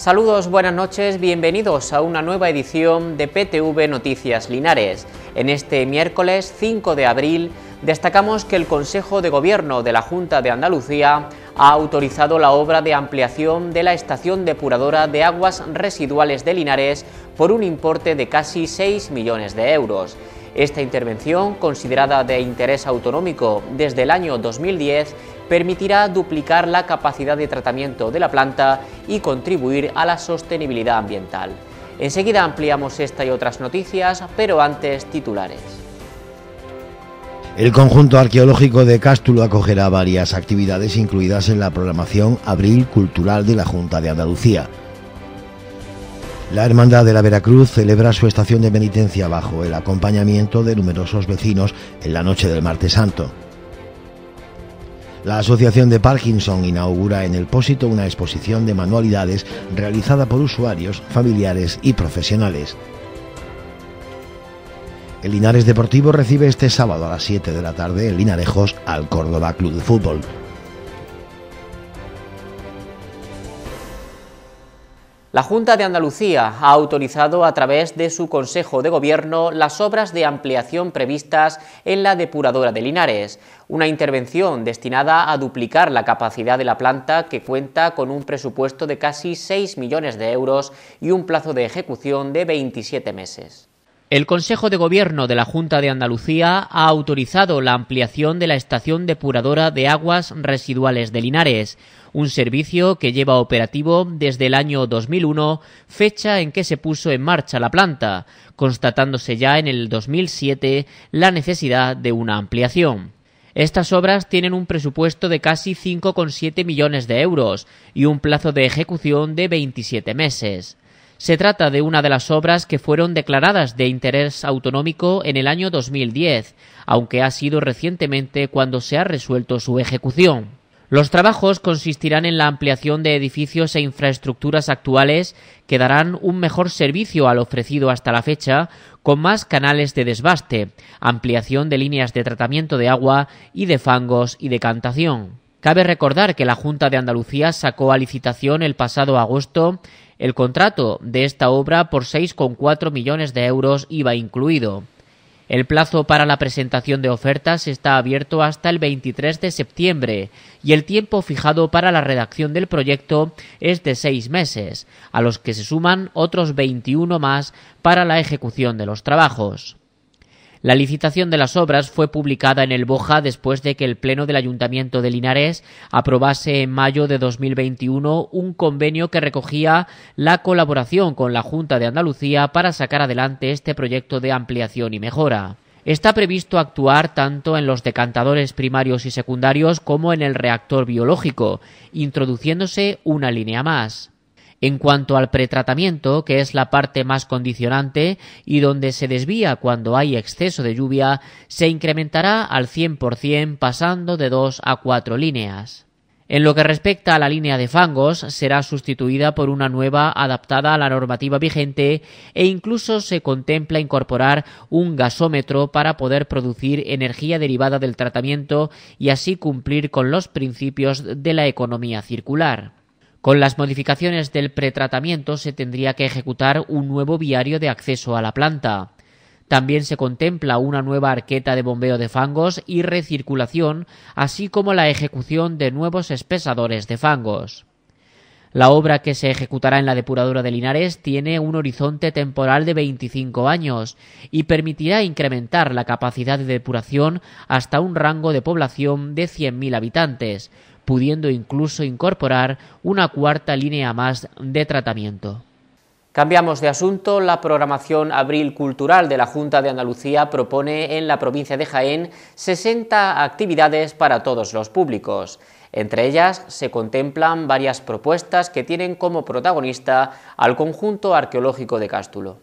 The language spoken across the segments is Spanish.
Saludos, buenas noches, bienvenidos a una nueva edición de PTV Noticias Linares. En este miércoles 5 de abril destacamos que el Consejo de Gobierno de la Junta de Andalucía ha autorizado la obra de ampliación de la estación depuradora de aguas residuales de Linares por un importe de casi 6 millones de euros. Esta intervención, considerada de interés autonómico desde el año 2010, permitirá duplicar la capacidad de tratamiento de la planta y contribuir a la sostenibilidad ambiental. Enseguida ampliamos esta y otras noticias, pero antes titulares. El conjunto arqueológico de Cástulo acogerá varias actividades incluidas en la programación Abril Cultural de la Junta de Andalucía. La Hermandad de la Veracruz celebra su estación de penitencia bajo el acompañamiento de numerosos vecinos en la noche del martes santo. La Asociación de Parkinson inaugura en el Pósito una exposición de manualidades realizada por usuarios, familiares y profesionales. El Linares Deportivo recibe este sábado a las 7 de la tarde en Linarejos al Córdoba Club de Fútbol. La Junta de Andalucía ha autorizado a través de su Consejo de Gobierno las obras de ampliación previstas en la depuradora de Linares, una intervención destinada a duplicar la capacidad de la planta que cuenta con un presupuesto de casi 6 millones de euros y un plazo de ejecución de 27 meses. El Consejo de Gobierno de la Junta de Andalucía ha autorizado la ampliación de la estación depuradora de aguas residuales de Linares, un servicio que lleva operativo desde el año 2001, fecha en que se puso en marcha la planta, constatándose ya en el 2007 la necesidad de una ampliación. Estas obras tienen un presupuesto de casi 5,7 millones de euros y un plazo de ejecución de 27 meses. Se trata de una de las obras que fueron declaradas de interés autonómico en el año 2010, aunque ha sido recientemente cuando se ha resuelto su ejecución. Los trabajos consistirán en la ampliación de edificios e infraestructuras actuales que darán un mejor servicio al ofrecido hasta la fecha, con más canales de desbaste, ampliación de líneas de tratamiento de agua y de fangos y decantación. Cabe recordar que la Junta de Andalucía sacó a licitación el pasado agosto el contrato de esta obra por 6,4 millones de euros iba incluido. El plazo para la presentación de ofertas está abierto hasta el 23 de septiembre y el tiempo fijado para la redacción del proyecto es de seis meses, a los que se suman otros 21 más para la ejecución de los trabajos. La licitación de las obras fue publicada en el Boja después de que el Pleno del Ayuntamiento de Linares aprobase en mayo de 2021 un convenio que recogía la colaboración con la Junta de Andalucía para sacar adelante este proyecto de ampliación y mejora. Está previsto actuar tanto en los decantadores primarios y secundarios como en el reactor biológico, introduciéndose una línea más. En cuanto al pretratamiento, que es la parte más condicionante y donde se desvía cuando hay exceso de lluvia, se incrementará al 100% pasando de dos a cuatro líneas. En lo que respecta a la línea de fangos, será sustituida por una nueva adaptada a la normativa vigente e incluso se contempla incorporar un gasómetro para poder producir energía derivada del tratamiento y así cumplir con los principios de la economía circular. Con las modificaciones del pretratamiento se tendría que ejecutar un nuevo viario de acceso a la planta. También se contempla una nueva arqueta de bombeo de fangos y recirculación, así como la ejecución de nuevos espesadores de fangos. La obra que se ejecutará en la depuradora de Linares tiene un horizonte temporal de 25 años y permitirá incrementar la capacidad de depuración hasta un rango de población de 100.000 habitantes, pudiendo incluso incorporar una cuarta línea más de tratamiento. Cambiamos de asunto. La programación Abril Cultural de la Junta de Andalucía propone en la provincia de Jaén 60 actividades para todos los públicos. Entre ellas se contemplan varias propuestas que tienen como protagonista al conjunto arqueológico de Cástulo.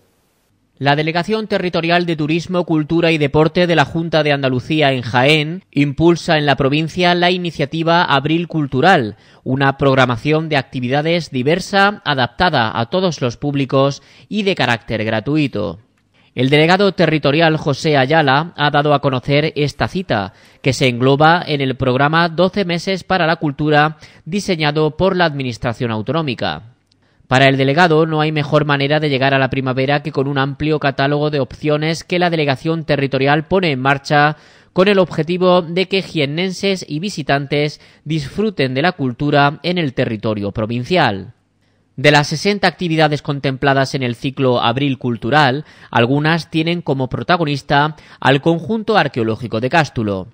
La Delegación Territorial de Turismo, Cultura y Deporte de la Junta de Andalucía en Jaén impulsa en la provincia la iniciativa Abril Cultural, una programación de actividades diversa, adaptada a todos los públicos y de carácter gratuito. El delegado territorial José Ayala ha dado a conocer esta cita, que se engloba en el programa 12 meses para la cultura diseñado por la Administración Autonómica. Para el delegado no hay mejor manera de llegar a la primavera que con un amplio catálogo de opciones que la delegación territorial pone en marcha con el objetivo de que jiennenses y visitantes disfruten de la cultura en el territorio provincial. De las 60 actividades contempladas en el ciclo Abril Cultural, algunas tienen como protagonista al conjunto arqueológico de Cástulo.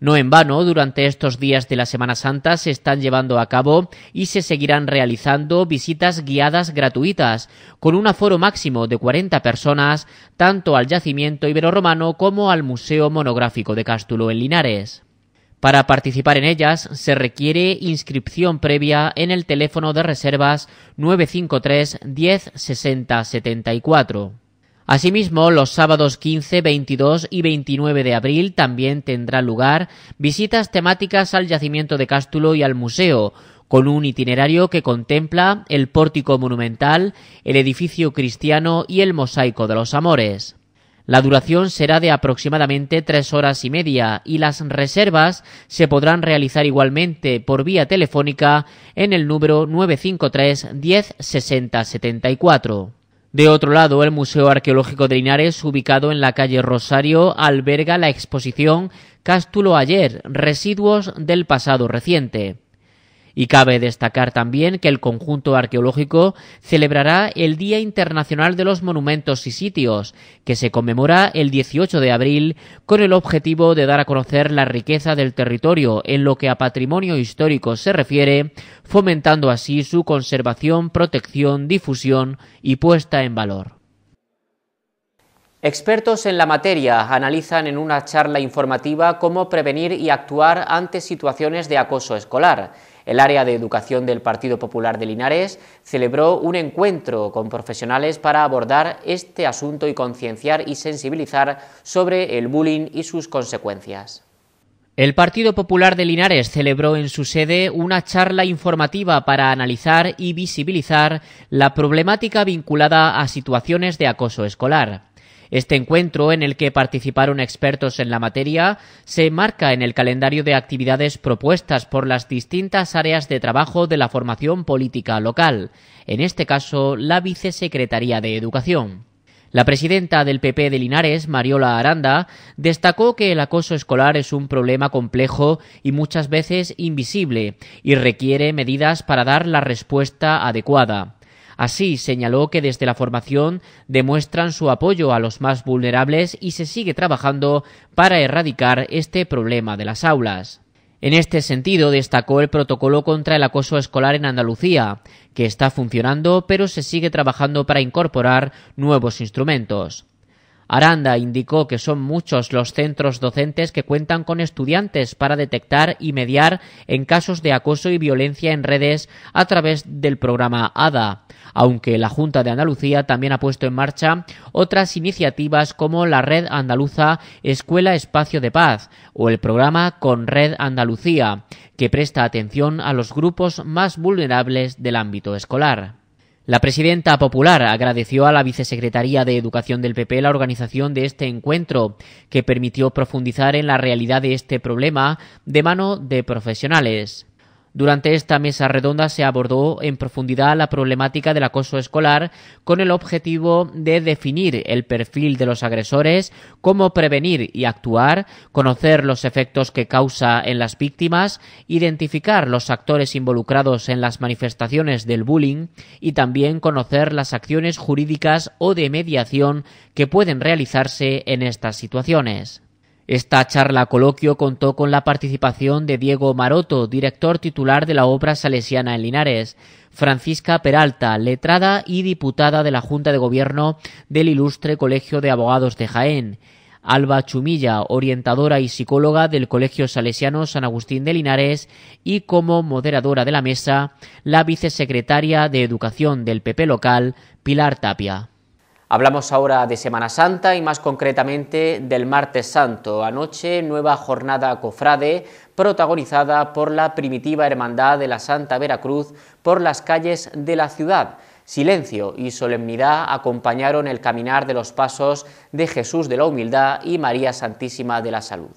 No en vano, durante estos días de la Semana Santa se están llevando a cabo y se seguirán realizando visitas guiadas gratuitas, con un aforo máximo de 40 personas, tanto al yacimiento ibero-romano como al Museo Monográfico de Cástulo en Linares. Para participar en ellas se requiere inscripción previa en el teléfono de reservas 953 10 60 74. Asimismo, los sábados 15, 22 y 29 de abril también tendrá lugar visitas temáticas al yacimiento de Cástulo y al museo, con un itinerario que contempla el pórtico monumental, el edificio cristiano y el mosaico de los amores. La duración será de aproximadamente tres horas y media y las reservas se podrán realizar igualmente por vía telefónica en el número 953 10 60 74. De otro lado, el Museo Arqueológico de Linares, ubicado en la calle Rosario, alberga la exposición Cástulo Ayer, Residuos del Pasado Reciente. Y cabe destacar también que el conjunto arqueológico celebrará el Día Internacional de los Monumentos y Sitios, que se conmemora el 18 de abril con el objetivo de dar a conocer la riqueza del territorio en lo que a patrimonio histórico se refiere, fomentando así su conservación, protección, difusión y puesta en valor. Expertos en la materia analizan en una charla informativa cómo prevenir y actuar ante situaciones de acoso escolar. El área de educación del Partido Popular de Linares celebró un encuentro con profesionales para abordar este asunto y concienciar y sensibilizar sobre el bullying y sus consecuencias. El Partido Popular de Linares celebró en su sede una charla informativa para analizar y visibilizar la problemática vinculada a situaciones de acoso escolar. Este encuentro, en el que participaron expertos en la materia, se marca en el calendario de actividades propuestas por las distintas áreas de trabajo de la formación política local, en este caso la Vicesecretaría de Educación. La presidenta del PP de Linares, Mariola Aranda, destacó que el acoso escolar es un problema complejo y muchas veces invisible y requiere medidas para dar la respuesta adecuada. Así señaló que desde la formación demuestran su apoyo a los más vulnerables y se sigue trabajando para erradicar este problema de las aulas. En este sentido, destacó el protocolo contra el acoso escolar en Andalucía, que está funcionando pero se sigue trabajando para incorporar nuevos instrumentos. Aranda indicó que son muchos los centros docentes que cuentan con estudiantes para detectar y mediar en casos de acoso y violencia en redes a través del programa ADA, aunque la Junta de Andalucía también ha puesto en marcha otras iniciativas como la Red Andaluza Escuela Espacio de Paz o el programa Con Red Andalucía, que presta atención a los grupos más vulnerables del ámbito escolar. La presidenta popular agradeció a la vicesecretaría de Educación del PP la organización de este encuentro, que permitió profundizar en la realidad de este problema de mano de profesionales. Durante esta mesa redonda se abordó en profundidad la problemática del acoso escolar con el objetivo de definir el perfil de los agresores, cómo prevenir y actuar, conocer los efectos que causa en las víctimas, identificar los actores involucrados en las manifestaciones del bullying y también conocer las acciones jurídicas o de mediación que pueden realizarse en estas situaciones. Esta charla coloquio contó con la participación de Diego Maroto, director titular de la obra salesiana en Linares, Francisca Peralta, letrada y diputada de la Junta de Gobierno del Ilustre Colegio de Abogados de Jaén, Alba Chumilla, orientadora y psicóloga del Colegio Salesiano San Agustín de Linares, y como moderadora de la mesa, la vicesecretaria de Educación del PP local, Pilar Tapia. Hablamos ahora de Semana Santa y más concretamente del Martes Santo. Anoche, nueva jornada cofrade protagonizada por la primitiva Hermandad de la Santa Veracruz por las calles de la ciudad. Silencio y solemnidad acompañaron el caminar de los pasos de Jesús de la Humildad y María Santísima de la Salud.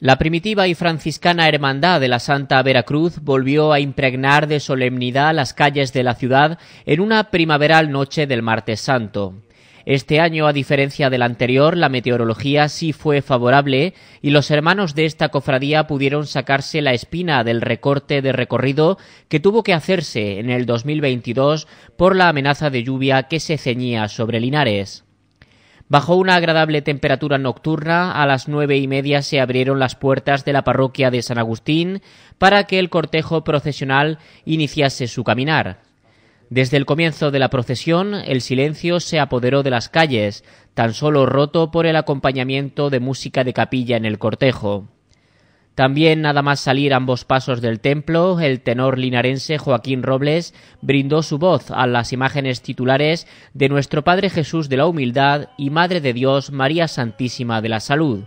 La primitiva y franciscana Hermandad de la Santa Veracruz volvió a impregnar de solemnidad las calles de la ciudad en una primaveral noche del martes santo. Este año, a diferencia del anterior, la meteorología sí fue favorable y los hermanos de esta cofradía pudieron sacarse la espina del recorte de recorrido que tuvo que hacerse en el 2022 por la amenaza de lluvia que se ceñía sobre Linares. Bajo una agradable temperatura nocturna, a las nueve y media se abrieron las puertas de la parroquia de San Agustín para que el cortejo procesional iniciase su caminar. Desde el comienzo de la procesión, el silencio se apoderó de las calles, tan solo roto por el acompañamiento de música de capilla en el cortejo. También nada más salir ambos pasos del templo, el tenor linarense Joaquín Robles brindó su voz a las imágenes titulares de Nuestro Padre Jesús de la Humildad y Madre de Dios María Santísima de la Salud.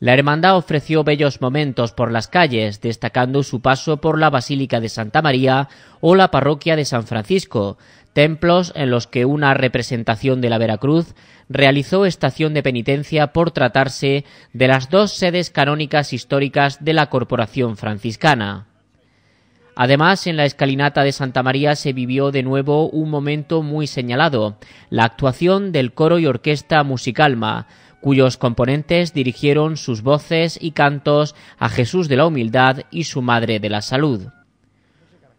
La hermandad ofreció bellos momentos por las calles, destacando su paso por la Basílica de Santa María o la Parroquia de San Francisco, templos en los que una representación de la Veracruz realizó estación de penitencia por tratarse de las dos sedes canónicas históricas de la Corporación franciscana. Además, en la escalinata de Santa María se vivió de nuevo un momento muy señalado, la actuación del coro y orquesta Musicalma, cuyos componentes dirigieron sus voces y cantos a Jesús de la Humildad y su Madre de la Salud.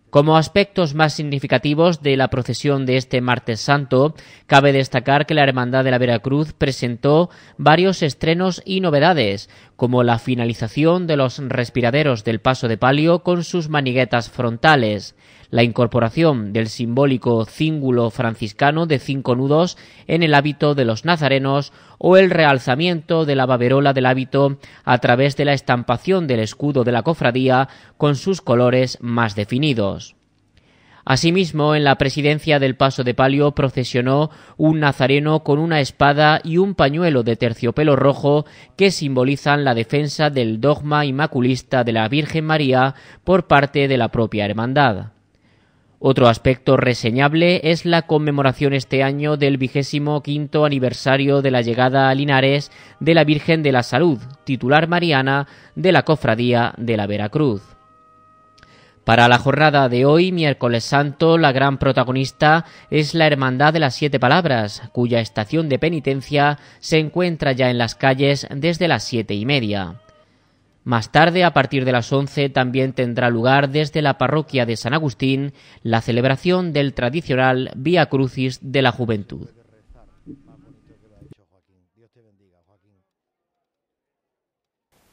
Como aspectos más significativos de la procesión de este martes santo, cabe destacar que la Hermandad de la Veracruz presentó varios estrenos y novedades, como la finalización de los respiraderos del paso de palio con sus maniguetas frontales, la incorporación del simbólico cíngulo franciscano de cinco nudos en el hábito de los nazarenos o el realzamiento de la baberola del hábito a través de la estampación del escudo de la cofradía con sus colores más definidos. Asimismo, en la presidencia del Paso de Palio procesionó un nazareno con una espada y un pañuelo de terciopelo rojo que simbolizan la defensa del dogma inmaculista de la Virgen María por parte de la propia hermandad. Otro aspecto reseñable es la conmemoración este año del vigésimo quinto aniversario de la llegada a Linares de la Virgen de la Salud, titular mariana de la Cofradía de la Veracruz. Para la jornada de hoy, miércoles santo, la gran protagonista es la Hermandad de las Siete Palabras, cuya estación de penitencia se encuentra ya en las calles desde las siete y media. Más tarde, a partir de las once, también tendrá lugar desde la parroquia de San Agustín la celebración del tradicional Vía Crucis de la Juventud.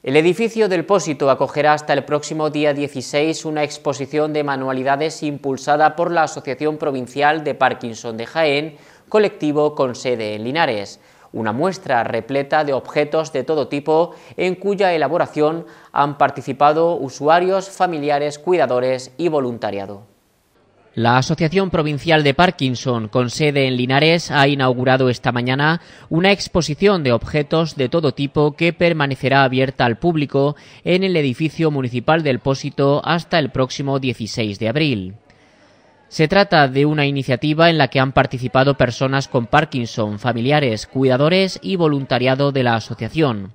El edificio del Pósito acogerá hasta el próximo día 16 una exposición de manualidades impulsada por la Asociación Provincial de Parkinson de Jaén, colectivo con sede en Linares. Una muestra repleta de objetos de todo tipo en cuya elaboración han participado usuarios, familiares, cuidadores y voluntariado. La Asociación Provincial de Parkinson, con sede en Linares, ha inaugurado esta mañana una exposición de objetos de todo tipo que permanecerá abierta al público en el edificio municipal del Pósito hasta el próximo 16 de abril. Se trata de una iniciativa en la que han participado personas con Parkinson, familiares, cuidadores y voluntariado de la asociación.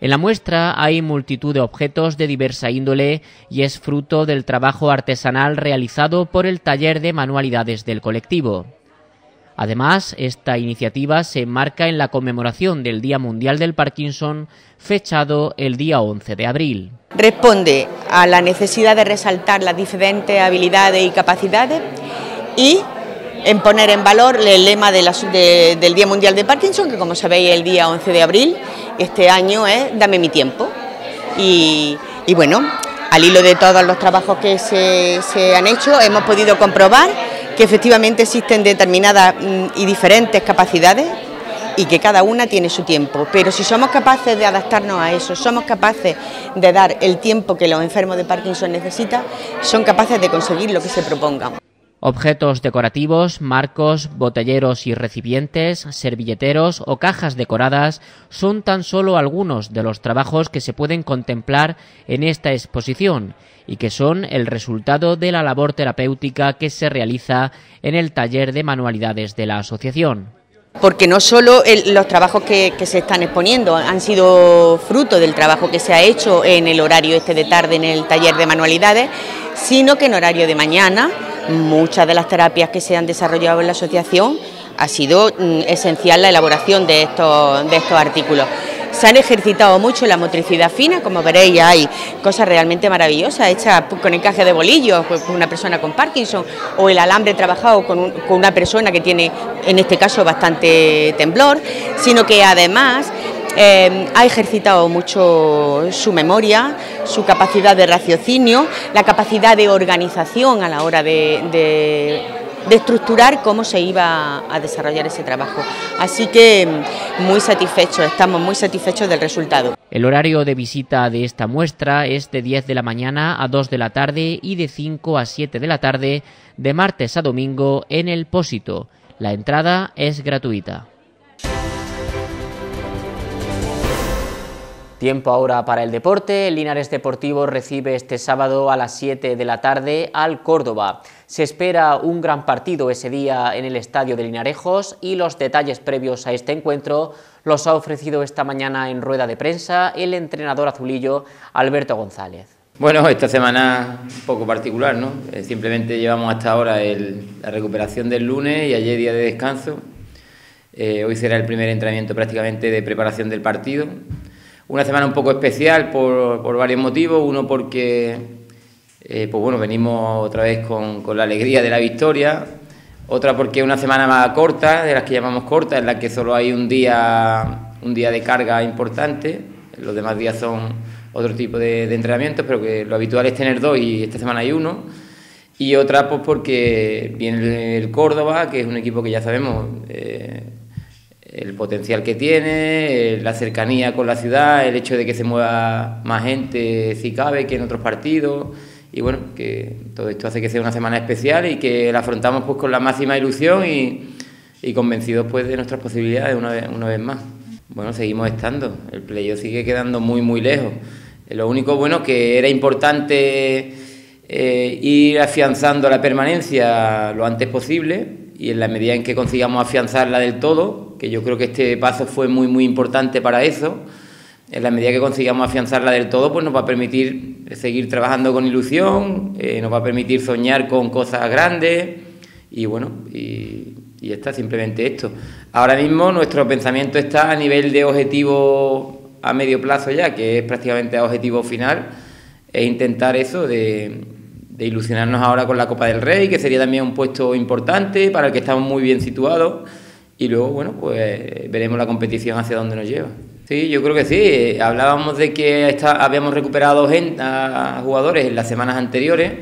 En la muestra hay multitud de objetos de diversa índole y es fruto del trabajo artesanal realizado por el taller de manualidades del colectivo. Además, esta iniciativa se enmarca en la conmemoración del Día Mundial del Parkinson, fechado el día 11 de abril. Responde a la necesidad de resaltar las diferentes habilidades y capacidades y en poner en valor el lema de la, del Día Mundial de Parkinson, que como sabéis el día 11 de abril este año es Dame mi tiempo. Y, bueno, al hilo de todos los trabajos que se, se han hecho, hemos podido comprobar que efectivamente existen determinadas mm, y diferentes capacidades y que cada una tiene su tiempo. Pero si somos capaces de adaptarnos a eso, somos capaces de dar el tiempo que los enfermos de Parkinson necesitan, son capaces de conseguir lo que se propongan. Objetos decorativos, marcos, botelleros y recipientes, servilleteros o cajas decoradas son tan solo algunos de los trabajos que se pueden contemplar en esta exposición y que son el resultado de la labor terapéutica que se realiza en el taller de manualidades de la asociación porque no solo los trabajos que, se están exponiendo han sido fruto del trabajo que se ha hecho en el horario este de tarde en el taller de manualidades, sino que en horario de mañana Muchas de las terapias que se han desarrollado en la asociación ha sido mm, esencial la elaboración de estos, de estos artículos. Se han ejercitado mucho la motricidad fina, como veréis hay cosas realmente maravillosas hechas con encaje de bolillos, pues, con una persona con Parkinson, o el alambre trabajado con, con una persona que tiene, en este caso, bastante temblor, sino que además Em, ha ejercitado mucho su memoria, su capacidad de raciocinio, la capacidad de organización a la hora de, de estructurar cómo se iba a desarrollar ese trabajo. Así que em, muy satisfechos, estamos muy satisfechos del resultado. El horario de visita de esta muestra es de 10 de la mañana a 2 de la tarde y de 5 a 7 de la tarde de martes a domingo en el Pósito. La entrada es gratuita. Tiempo ahora para el deporte. El Linares Deportivo recibe este sábado a las 7 de la tarde al Córdoba. Se espera un gran partido ese día en el Estadio de Linarejos y los detalles previos a este encuentro los ha ofrecido esta mañana en rueda de prensa el entrenador azulillo Alberto González. Bueno, esta semana un poco particular, ¿no? Eh, simplemente llevamos hasta ahora la recuperación del lunes y ayer día de descanso. Eh, hoy será el primer entrenamiento prácticamente de preparación del partido una semana un poco especial por, por varios motivos. Uno porque, eh, pues bueno, venimos otra vez con, la alegría de la victoria. Otra porque es una semana más corta, de las que llamamos corta, en la que solo hay un día, un día de carga importante. Los demás días son otro tipo de, entrenamientos, pero que lo habitual es tener dos y esta semana hay uno. Y otra pues porque viene el Córdoba, que es un equipo que ya sabemos... Eh, el potencial que tiene, eh, la cercanía con la ciudad, el hecho de que se mueva más gente si cabe que en otros partidos. Y bueno, que todo esto hace que sea una semana especial y que la afrontamos pues con la máxima ilusión y, y convencidos pues de nuestras posibilidades una vez, una vez más. Bueno, seguimos estando, el playoff sigue quedando muy muy lejos. Eh, lo único bueno que era importante eh, ir afianzando la permanencia lo antes posible y en la medida en que consigamos afianzarla del todo, que yo creo que este paso fue muy, muy importante para eso, en la medida que consigamos afianzarla del todo, pues nos va a permitir seguir trabajando con ilusión, eh, nos va a permitir soñar con cosas grandes y bueno, y, está simplemente esto. Ahora mismo nuestro pensamiento está a nivel de objetivo a medio plazo ya, que es prácticamente objetivo final, es intentar eso de de ilusionarnos ahora con la Copa del Rey, que sería también un puesto importante para el que estamos muy bien situados. Y luego, bueno, pues veremos la competición hacia dónde nos lleva. Sí, yo creo que sí. Hablábamos de que está, habíamos recuperado a jugadores en las semanas anteriores,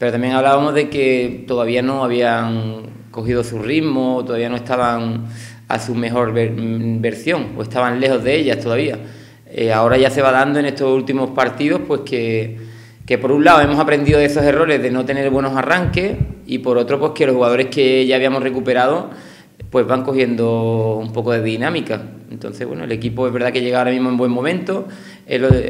pero también hablábamos de que todavía no habían cogido su ritmo, todavía no estaban a su mejor mm, versión o estaban lejos de ellas todavía. Eh, ahora ya se va dando en estos últimos partidos, pues que que por un lado hemos aprendido de esos errores de no tener buenos arranques y por otro pues que los jugadores que ya habíamos recuperado pues van cogiendo un poco de dinámica. Entonces, bueno, el equipo es verdad que llega ahora mismo en buen momento.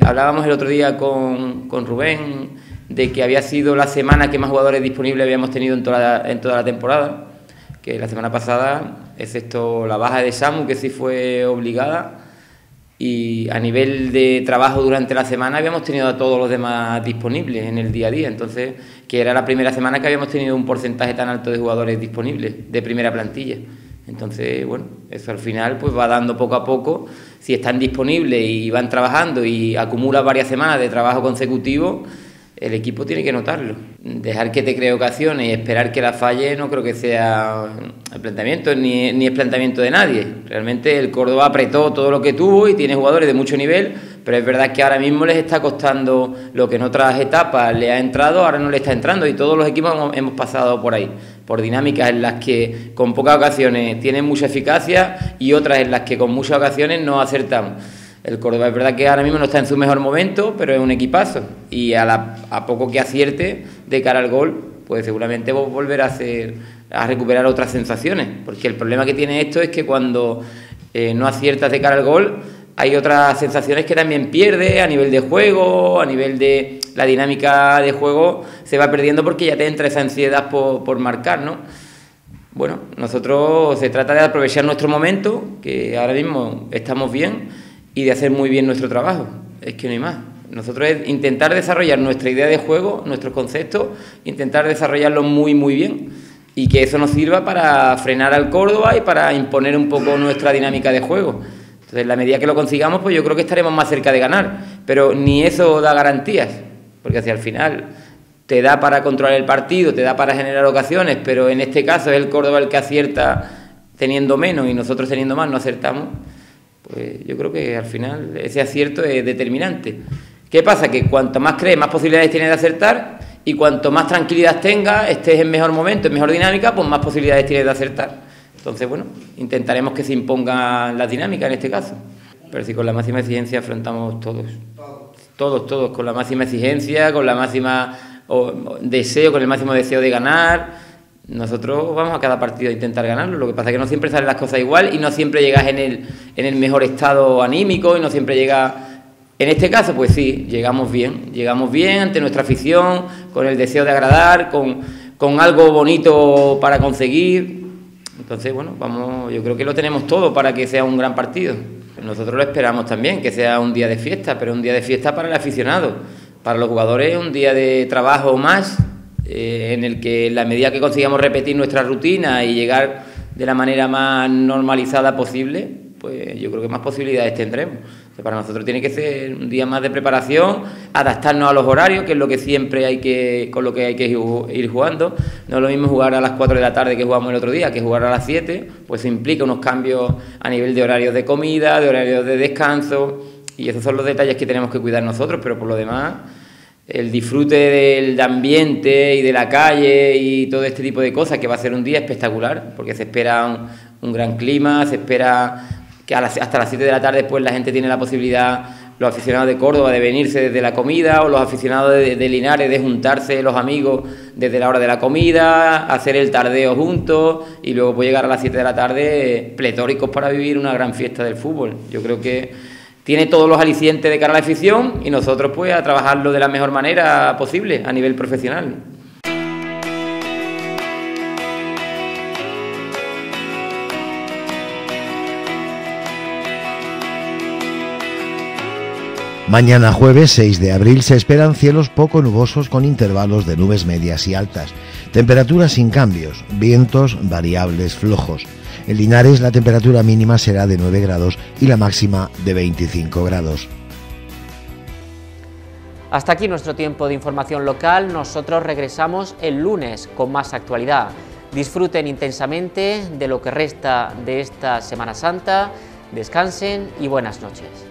hablábamos el otro día con, Rubén de que había sido la semana que más jugadores disponibles habíamos tenido en toda, la, temporada, que la semana pasada, excepto la baja de Samu, que sí fue obligada, y a nivel de trabajo durante la semana habíamos tenido a todos los demás disponibles en el día a día, entonces que era la primera semana que habíamos tenido un porcentaje tan alto de jugadores disponibles de primera plantilla. Entonces, bueno, eso al final pues va dando poco a poco, si están disponibles y van trabajando y acumula varias semanas de trabajo consecutivo, el equipo tiene que notarlo. Dejar que te cree ocasiones y esperar que la falle no creo que sea el planteamiento, ni, ni es planteamiento de nadie. Realmente el Córdoba apretó todo lo que tuvo y tiene jugadores de mucho nivel, pero es verdad que ahora mismo les está costando lo que en otras etapas le ha entrado, ahora no le está entrando y todos los equipos hemos, hemos pasado por ahí, por dinámicas en las que con pocas ocasiones tienen mucha eficacia y otras en las que con muchas ocasiones no acertamos. El Córdoba es verdad que ahora mismo no está en su mejor momento, pero es un equipazo. Y a, poco que acierte de cara al gol, pues seguramente volver a, a recuperar otras sensaciones. Porque el problema que tiene esto es que cuando eh, no aciertas de cara al gol, hay otras sensaciones que también pierde a nivel de juego, a nivel de la dinámica de juego, se va perdiendo porque ya te entra esa ansiedad por, por marcar, ¿no? Bueno, nosotros se trata de aprovechar nuestro momento, que ahora mismo estamos bien y de hacer muy bien nuestro trabajo. Es que no hay más. Nosotros es intentar desarrollar nuestra idea de juego, nuestros conceptos, intentar desarrollarlo muy, muy bien y que eso nos sirva para frenar al Córdoba y para imponer un poco nuestra dinámica de juego. Entonces, la medida que lo consigamos, pues yo creo que estaremos más cerca de ganar, pero ni eso da garantías, porque hacia el final te da para controlar el partido, te da para generar ocasiones, pero en este caso es el Córdoba el que acierta teniendo menos y nosotros teniendo más no acertamos. Pues, yo creo que al final ese acierto es determinante. ¿Qué pasa? Que cuanto más crees, más posibilidades tienes de acertar y cuanto más tranquilidad tengas, estés en mejor momento, en mejor dinámica, pues más posibilidades tienes de acertar. Entonces, bueno, intentaremos que se imponga la dinámica en este caso. Pero si con la máxima exigencia afrontamos todos. Todos, todos, con la máxima exigencia, con la máxima deseo, con el máximo deseo de ganar nosotros vamos a cada partido a intentar ganarlo, lo que pasa es que no siempre salen las cosas igual y no siempre llegas en el, en el mejor estado anímico y no siempre llega. En este caso, pues sí, llegamos bien, llegamos bien ante nuestra afición, con el deseo de agradar, con, con algo bonito para conseguir. Entonces, bueno, vamos, yo creo que lo tenemos todo para que sea un gran partido. Nosotros lo esperamos también, que sea un día de fiesta, pero un día de fiesta para el aficionado. Para los jugadores, un día de trabajo más, eh, en el que en la medida que consigamos repetir nuestra rutina y llegar de la manera más normalizada posible, pues yo creo que más posibilidades tendremos. para nosotros tiene que ser un día más de preparación, adaptarnos a los horarios, que es lo que siempre hay que, con lo que hay que ir jugando. No es lo mismo jugar a las 4 de la tarde que jugamos el otro día, que jugar a las 7, pues implica unos cambios a nivel de horarios de comida, de horarios de descanso, y esos son los detalles que tenemos que cuidar nosotros, pero por lo demás el disfrute del ambiente y de la calle y todo este tipo de cosas, que va a ser un día espectacular, porque se espera un, gran clima, se espera que hasta las 7 de la tarde pues, la gente tiene la posibilidad, los aficionados de Córdoba, de venirse desde la comida o los aficionados de, Linares de juntarse los amigos desde la hora de la comida, hacer el tardeo juntos y luego pues, llegar a las 7 de la tarde eh, pletóricos para vivir una gran fiesta del fútbol. Yo creo que tiene todos los alicientes de cara a la afición y nosotros pues a trabajarlo de la mejor manera posible a nivel profesional. Mañana jueves 6 de abril se esperan cielos poco nubosos con intervalos de nubes medias y altas, temperaturas sin cambios, vientos variables flojos. En Linares la temperatura mínima será de 9 grados y la máxima de 25 grados. Hasta aquí nuestro tiempo de información local. Nosotros regresamos el lunes con más actualidad. Disfruten intensamente de lo que resta de esta Semana Santa, descansen y buenas noches.